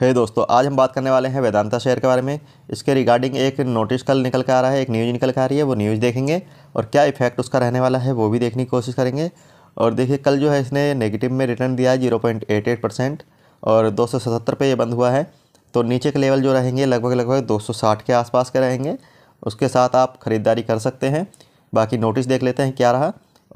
है hey दोस्तों आज हम बात करने वाले हैं वेदांता शेयर के बारे में इसके रिगार्डिंग एक नोटिस कल निकल कर आ रहा है एक न्यूज़ निकल के आ रही है वो न्यूज़ देखेंगे और क्या इफेक्ट उसका रहने वाला है वो भी देखने की कोशिश करेंगे और देखिए कल जो है इसने नेगेटिव में रिटर्न दिया है zero point eight eight percent और दो सौ सतहत्तर पर ये बंद हुआ है तो नीचे के लेवल जो रहेंगे लगभग लगभग दो सौ साठ के आसपास के रहेंगे उसके साथ आप ख़रीदारी कर सकते हैं बाकी नोटिस देख लेते हैं क्या रहा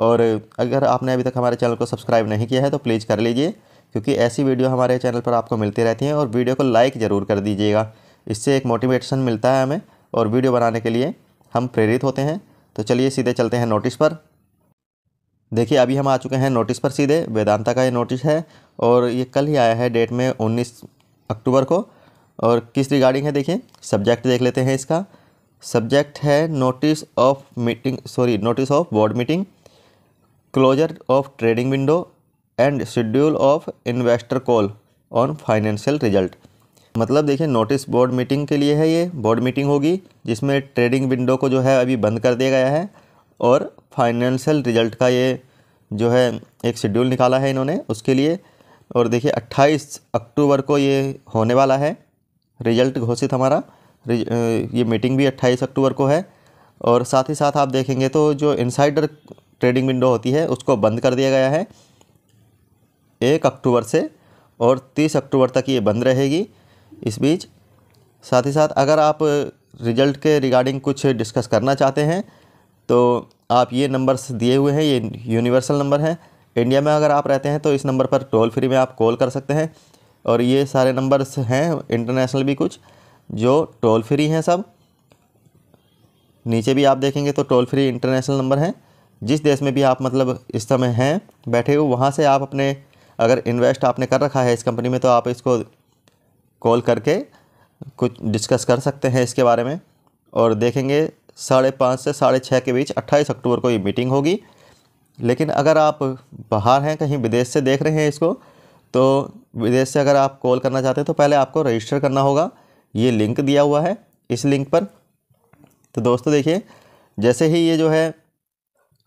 और अगर आपने अभी तक हमारे चैनल को सब्सक्राइब नहीं किया है तो प्लीज़ कर लीजिए क्योंकि ऐसी वीडियो हमारे चैनल पर आपको मिलती रहती हैं और वीडियो को लाइक ज़रूर कर दीजिएगा इससे एक मोटिवेशन मिलता है हमें और वीडियो बनाने के लिए हम प्रेरित होते हैं तो चलिए सीधे चलते हैं नोटिस पर देखिए अभी हम आ चुके हैं नोटिस पर सीधे वेदांता का ये नोटिस है और ये कल ही आया है डेट में 19 अक्टूबर को और किस रिगार्डिंग है देखिए सब्जेक्ट देख लेते हैं इसका सब्जेक्ट है notice of meeting sorry notice of board meeting closure of trading window and schedule of investor call on financial result मतलब देखिए नोटिस बोर्ड मीटिंग के लिए है ये बोर्ड मीटिंग होगी जिसमें ट्रेडिंग विंडो को जो है अभी बंद कर दिया गया है और फाइनेंशियल रिजल्ट का ये जो है एक शेड्यूल निकाला है इन्होंने उसके लिए और देखिए 28 अक्टूबर को ये होने वाला है रिजल्ट घोषित हमारा ये मीटिंग भी 28 अक्टूबर को है और साथ ही साथ आप देखेंगे तो जो इनसाइडर ट्रेडिंग विंडो होती है उसको बंद कर दिया गया है एक अक्टूबर से और तीस अक्टूबर तक ये बंद रहेगी इस बीच साथ ही साथ अगर आप रिजल्ट के रिगार्डिंग कुछ डिस्कस करना चाहते हैं तो आप ये नंबर्स दिए हुए हैं ये यूनिवर्सल नंबर हैं इंडिया में अगर आप रहते हैं तो इस नंबर पर टोल फ्री में आप कॉल कर सकते हैं और ये सारे नंबर्स हैं इंटरनेशनल भी कुछ जो टोल फ्री हैं सब नीचे भी आप देखेंगे तो टोल फ्री इंटरनेशनल नंबर हैं जिस देश में भी आप मतलब इस समय हैं बैठे हो वहाँ से आप अपने अगर इन्वेस्ट आपने कर रखा है इस कंपनी में तो आप इसको कॉल करके कुछ डिस्कस कर सकते हैं इसके बारे में और देखेंगे साढ़े पाँच से साढ़े छः के बीच अट्ठाईस अक्टूबर को ये मीटिंग होगी लेकिन अगर आप बाहर हैं कहीं विदेश से देख रहे हैं इसको तो विदेश से अगर आप कॉल करना चाहते हैं तो पहले आपको रजिस्टर करना होगा ये लिंक दिया हुआ है इस लिंक पर तो दोस्तों देखिए जैसे ही ये जो है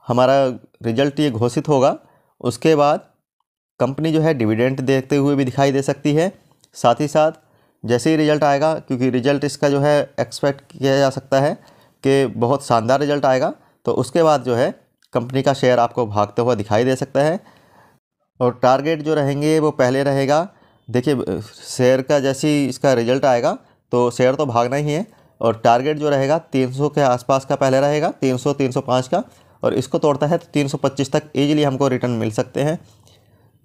हमारा रिजल्ट ये घोषित होगा उसके बाद कंपनी जो है डिविडेंट देखते हुए भी दिखाई दे सकती है साथ ही साथ जैसे ही रिजल्ट आएगा क्योंकि रिजल्ट इसका जो है एक्सपेक्ट किया जा सकता है कि बहुत शानदार रिजल्ट आएगा तो उसके बाद जो है कंपनी का शेयर आपको भागते हुआ दिखाई दे सकता है और टारगेट जो रहेंगे वो पहले रहेगा देखिए शेयर का जैसी इसका रिजल्ट आएगा तो शेयर तो भागना ही है और टारगेट जो रहेगा 300 के आसपास का पहले रहेगा 300 305 का और इसको तोड़ता है तो 325 तक ईजिली हमको रिटर्न मिल सकते हैं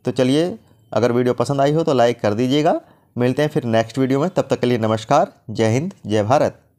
तो चलिए अगर वीडियो पसंद आई हो तो लाइक कर दीजिएगा मिलते हैं फिर नेक्स्ट वीडियो में तब तक के लिए नमस्कार जय हिंद जय भारत